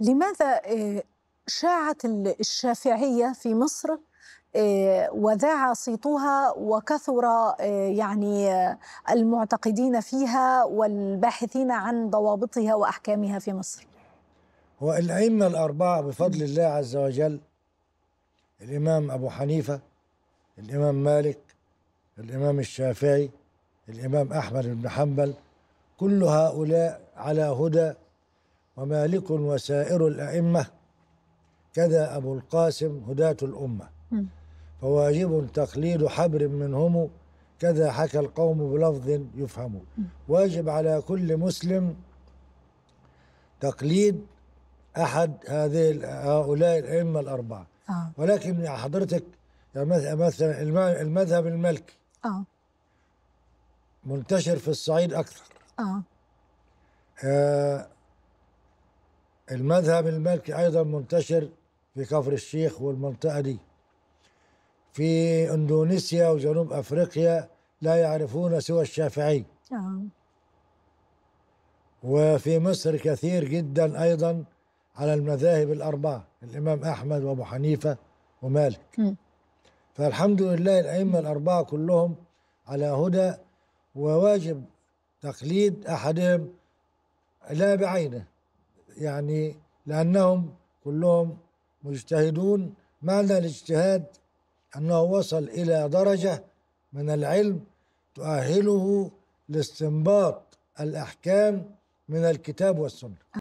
لماذا آه، شاعت الشافعية في مصر آه، وذاع صيتها وكثر آه، يعني المعتقدين فيها والباحثين عن ضوابطها واحكامها في مصر. هو الأئمة الاربعه بفضل الله عز وجل الامام ابو حنيفه الامام مالك الامام الشافعي الامام احمد بن حنبل كل هؤلاء على هدى ومالك وسائر الأئمة كذا أبو القاسم هداة الأمة فواجب تقليد حبر منهم كذا حكى القوم بلفظ يفهم واجب على كل مسلم تقليد أحد هذه هؤلاء الأئمة الأربعة آه. ولكن يا حضرتك مثلا المذهب الملكي آه. منتشر في الصعيد أكثر آه. آه المذهب المالكي أيضا منتشر في كفر الشيخ والمنطقة دي في إندونيسيا وجنوب أفريقيا لا يعرفون سوى الشافعي آه. وفي مصر كثير جدا أيضا على المذاهب الأربعة الإمام أحمد وأبو حنيفة ومالك فالحمد لله الأئمة الأربعة كلهم على هدى وواجب تقليد أحدهم لا بعينه يعني لأنهم كلهم مجتهدون معنى الاجتهاد أنه وصل إلى درجة من العلم تؤهله لاستنباط الأحكام من الكتاب والسنة